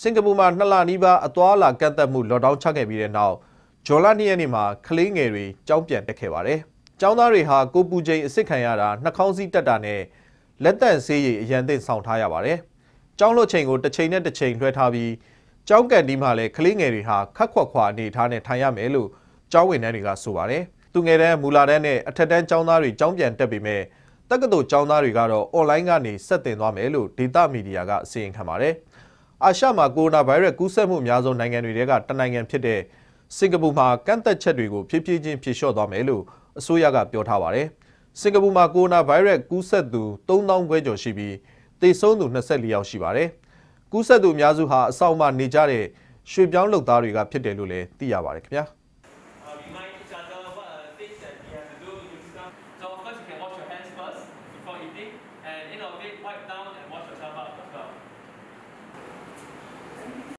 စင်ကာပူမှာနှစ်လနီးပါးအသွားအလာကန့်သက်မှုလော့ဒေါင်းချခဲ့ပြီးတဲ့နောက်ဂျော်လာနီရက်နေ့မှာကလေးငယ်တွေကြောင်းပြန်တက်ခဲ့ပါတယ်။ကျောင်းသားတွေဟာကိုပူချိန်အစ်စ်ခံရတာနှာခေါင်းစည်းတက်တာနဲ့လက်တန့်ဆေးရည်အရန်သင့်ဆောင်ထားရပါတယ်။ကျောင်းလွှတ်ချိန်ကိုတစ်ချိန်နဲ့တစ်ချိန်လွှဲထားပြီးကျောင်းကန်ဒီမှာလည်းကလေးငယ်တွေဟာခက်ခွက်ခွာအနေထားနဲ့ထိုင်ရမယ်လို့ကျောင်းဝန်ထမ်းတွေကဆိုပါတယ်။သူငယ်တန်းမူလာတန်းနဲ့အထက်တန်းကျောင်းသားတွေကျောင်းပြန်တက်ပေမဲ့တက္ကသိုလ်ကျောင်းသားတွေကတော့ online ကနေဆက်တင်သွားမယ်လို့ဒေတာမီဒီယာကအစီရင်ခံပါတယ်။အာရှမှာကိုရိုနာဗိုင်းရပ်ကူးစက်မှုအများဆုံးနိုင်ငံတွေထဲကတနိုင်ငံဖြစ်တဲ့စင်ကာပူမှာကန့်သက်ချက်တွေကိုဖြည်းဖြည်းချင်းဖြေလျှော့သွားမယ်လို့အစိုးရကပြောထားပါတယ်။စင်ကာပူမှာကိုရိုနာဗိုင်းရပ်ကူးစက်သူ3000ခွဲကျော်ရှိပြီးသေဆုံးသူ24ယောက်ရှိပါတယ်။ကူးစက်သူအများစုဟာအဆောင်မှနေကြတဲ့ရွှေပြောင်းလုပ်သားတွေကဖြစ်တယ်လို့လည်းသိရပါတယ်ခင်ဗျာ။